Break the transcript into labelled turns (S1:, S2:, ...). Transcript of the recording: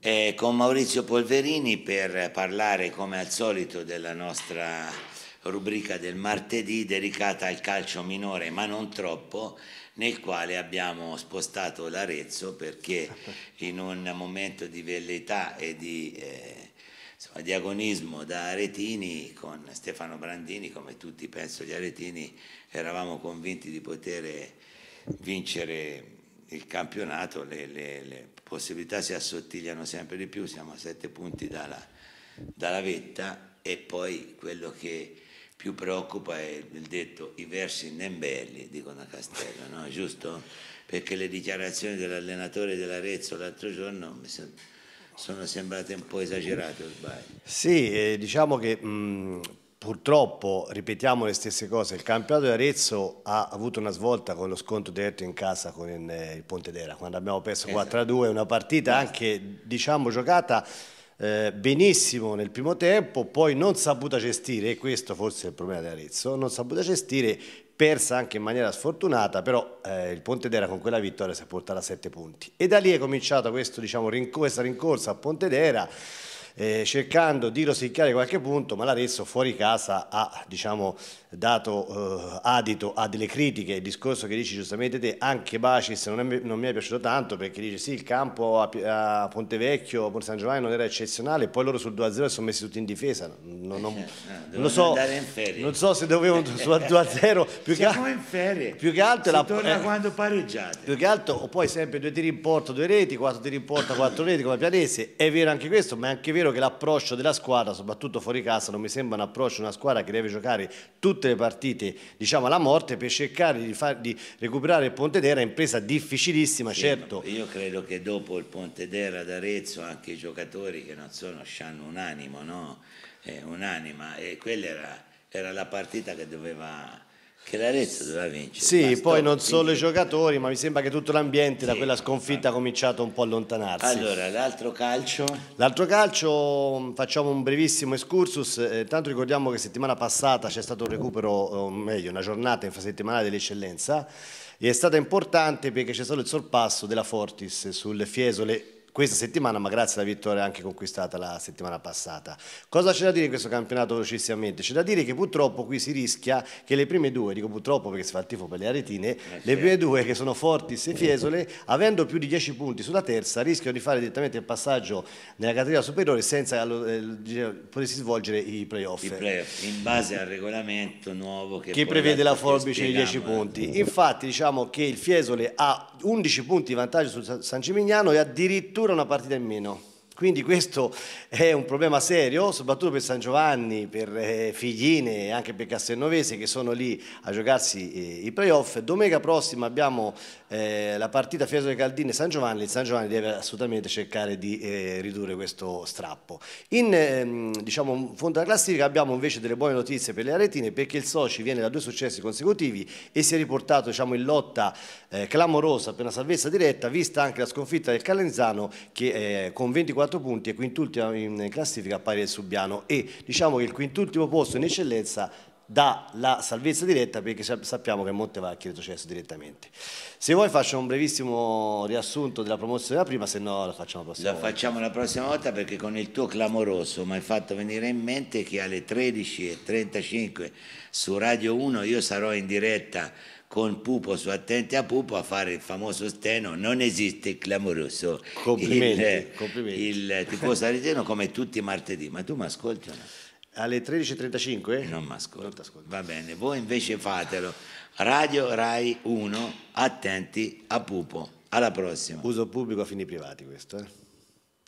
S1: Eh, con Maurizio Polverini per parlare come al solito della nostra rubrica del martedì dedicata al calcio minore ma non troppo nel quale abbiamo spostato l'Arezzo perché in un momento di velleità e di, eh, insomma, di agonismo da aretini con Stefano Brandini come tutti penso gli aretini eravamo convinti di poter vincere il campionato le, le, le, possibilità si assottigliano sempre di più, siamo a sette punti dalla, dalla, vetta e poi quello che più preoccupa è il detto i versi nembelli, belli, dicono a Castello, no? giusto? Perché le dichiarazioni dell'allenatore dell'Arezzo l'altro giorno mi sono sembrate un po' esagerate o sbaglio.
S2: Sì, eh, diciamo che mh, Purtroppo, ripetiamo le stesse cose, il campionato di Arezzo ha avuto una svolta con lo scontro diretto in casa con il eh, Pontedera, quando abbiamo perso 4-2, eh, una partita eh. anche, diciamo, giocata eh, benissimo nel primo tempo, poi non saputa gestire, e questo forse è il problema di Arezzo, non saputa gestire, persa anche in maniera sfortunata, però eh, il Pontedera con quella vittoria si è portata a 7 punti. E da lì è cominciata diciamo, rincorsa, rincorsa a Pontedera, eh, cercando di rosicchiare qualche punto, ma l'Arezzo fuori casa ha diciamo, dato eh, adito a delle critiche, il discorso che dici giustamente te, anche Bacis non, è, non mi è piaciuto tanto perché dice sì il campo a, a Pontevecchio, a Ponte San Giovanni non era eccezionale, poi loro sul 2-0 sono messi tutti in difesa, non, non, eh, eh, non so,
S1: in so, se dovevano sul 2-0 più,
S2: più, che altro... Si la, torna eh, quando pareggiate. Più che altro, o poi sempre due tiri in porto, due reti, quattro tiri in porta, quattro reti come Pianese, è vero anche questo, ma è anche vero vero che l'approccio della squadra, soprattutto fuori casa, non mi sembra un approccio una squadra che deve giocare tutte le partite diciamo, alla morte per cercare di, far, di recuperare il Pontedera, impresa difficilissima, sì, certo.
S1: Io credo che dopo il Pontedera Arezzo anche i giocatori che non sono hanno un animo, no? eh, un'anima e quella era, era la partita che doveva che l'Arezzo doveva vincere. Sì, Basta poi non solo i
S2: giocatori, ma mi sembra che tutto l'ambiente sì, da quella sconfitta ha cominciato un po' a allontanarsi. Allora, l'altro calcio? L'altro calcio, mm, facciamo un brevissimo excursus. Eh, tanto ricordiamo che settimana passata c'è stato un recupero, o meglio, una giornata infrasettimanale dell'eccellenza. E è stata importante perché c'è stato il sorpasso della Fortis sul Fiesole questa settimana, ma grazie alla vittoria anche conquistata la settimana passata. Cosa c'è da dire in questo campionato velocissimamente? C'è da dire che purtroppo qui si rischia che le prime due, dico purtroppo perché si fa il tifo per le aretine, eh, le prime eh. due che sono Fortis e Fiesole, avendo più di 10 punti sulla terza, rischiano di fare direttamente il passaggio nella categoria superiore senza eh, potersi svolgere i playoff. I playoff,
S1: in base al regolamento nuovo che, che prevede la forbice di 10 eh. punti.
S2: Infatti diciamo che il Fiesole ha 11 punti di vantaggio su San Cimignano e addirittura una partita in meno. Quindi questo è un problema serio, soprattutto per San Giovanni, per eh, Figline e anche per Castelnovese che sono lì a giocarsi eh, i playoff. Domenica prossima abbiamo eh, la partita Fiesole Caldine San Giovanni, il San Giovanni deve assolutamente cercare di ridurre questo strappo. In ehm, diciamo, fondo alla classifica abbiamo invece delle buone notizie per le aretine perché il Soci viene da due successi consecutivi e si è riportato diciamo, in lotta clamorosa per una salvezza diretta, vista anche la sconfitta del Calenzano che con 24 24 punti e quintultima in classifica pari al Subiano e diciamo che il quintultimo posto in eccellenza dalla salvezza diretta perché sappiamo che Monte Montevacchi è retrocesso direttamente. Se vuoi faccio un brevissimo riassunto della promozione prima, se no la facciamo la prossima la volta.
S1: La facciamo la prossima volta perché con il tuo clamoroso mi hai fatto venire in mente che alle 13.35 su Radio 1 io sarò in diretta con Pupo su Attenti a Pupo a fare il famoso steno non esiste il clamoroso complimenti il, complimenti. il tifoso aretino come tutti i martedì ma tu mi ascolti o no? alle 13.35? Eh, non mi ascolto. Va bene, voi invece fatelo. Radio Rai 1,
S2: attenti a Pupo. Alla prossima. Uso pubblico a fini privati questo, eh?